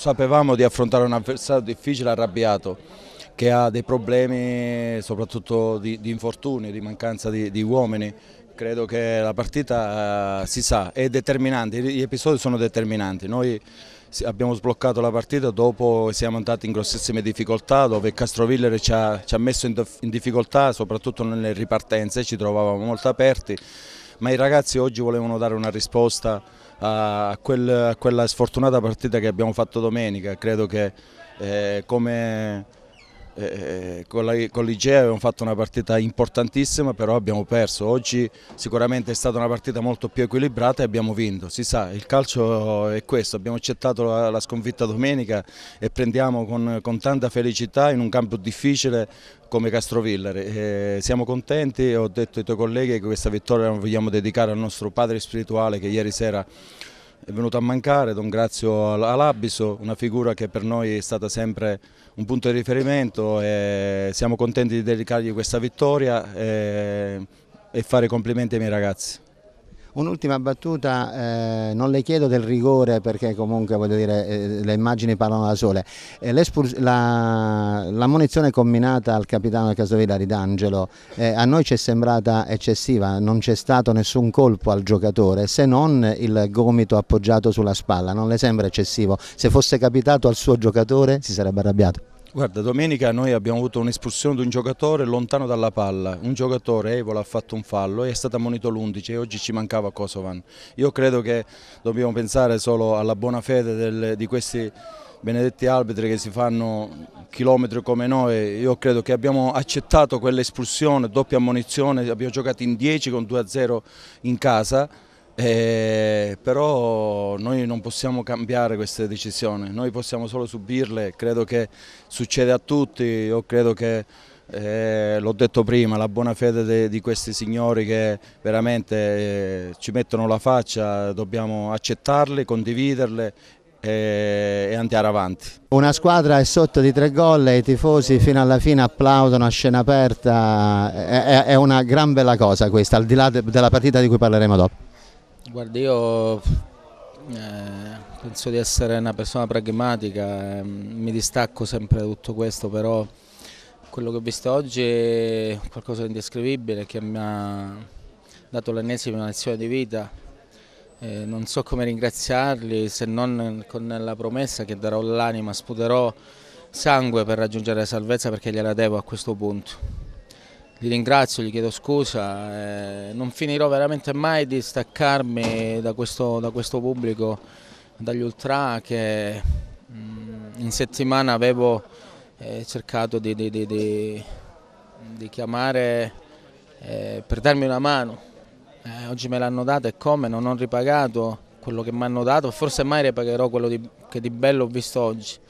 Sapevamo di affrontare un avversario difficile, arrabbiato, che ha dei problemi soprattutto di, di infortuni, di mancanza di, di uomini, credo che la partita eh, si sa, è determinante, gli episodi sono determinanti. Noi abbiamo sbloccato la partita dopo siamo andati in grossissime difficoltà dove Castroviller ci ha, ci ha messo in difficoltà soprattutto nelle ripartenze, ci trovavamo molto aperti ma i ragazzi oggi volevano dare una risposta a, quel, a quella sfortunata partita che abbiamo fatto domenica, credo che eh, come eh, eh, con, la, con l'IGE avevamo fatto una partita importantissima però abbiamo perso, oggi sicuramente è stata una partita molto più equilibrata e abbiamo vinto, si sa il calcio è questo, abbiamo accettato la, la sconfitta domenica e prendiamo con, con, tanta felicità in un campo difficile come Castrovillare, eh, siamo contenti, ho detto ai tuoi colleghi che questa vittoria la vogliamo dedicare al nostro padre spirituale che ieri sera è venuto a mancare, don Grazio Alabiso, una figura che per noi è stata sempre un punto di riferimento e siamo contenti di dedicargli questa vittoria e, eh, e fare complimenti ai miei ragazzi. Un'ultima battuta, eh, non le chiedo del rigore perché comunque voglio dire eh, le immagini parlano da sole. Eh, L'ammonizione la, combinata al capitano del Casovillari d'Angelo eh, a noi ci è sembrata eccessiva, non c'è stato nessun colpo al giocatore se non il gomito appoggiato sulla spalla, non le sembra eccessivo? Se fosse capitato al suo giocatore si sarebbe arrabbiato. Guarda, domenica noi abbiamo avuto un'espulsione di un giocatore lontano dalla palla, un giocatore, Evola, ha fatto un fallo e è stato ammonito l'11 e oggi ci mancava Kosovan. Io credo che dobbiamo pensare solo alla buona fede del, di questi benedetti arbitri che si fanno chilometri come noi, io credo che abbiamo accettato quell'espulsione, doppia ammonizione, abbiamo giocato in 10 con 2-0 in casa, eh, però noi non possiamo cambiare queste decisioni, noi possiamo solo subirle, credo che succede a tutti, io credo che eh, l'ho detto prima, la buona fede de, di questi signori che veramente eh, ci mettono la faccia, dobbiamo accettarle, condividerle eh, e, andare avanti. Una squadra è sotto di tre gol e i tifosi fino alla fine applaudono a scena aperta, è, è una gran bella cosa questa, al di là de, della partita di cui parleremo dopo. Guarda, io eh, penso di essere una persona pragmatica, eh, mi distacco sempre da tutto questo, però quello che ho visto oggi è qualcosa di indescrivibile che mi ha dato l'ennesima lezione di vita. Eh, non so come ringraziarli se non con la promessa che darò l'anima, sputerò sangue per raggiungere la salvezza perché gliela devo a questo punto li ringrazio, gli chiedo scusa, eh, non finirò veramente mai di staccarmi da questo, da questo pubblico, dagli ultra che mh, mm, in settimana avevo eh, cercato di, di, di, di chiamare eh, per darmi una mano. Eh, oggi me l'hanno data e come, non ho ripagato quello che mi hanno dato, forse mai ripagherò quello che di bello ho visto oggi.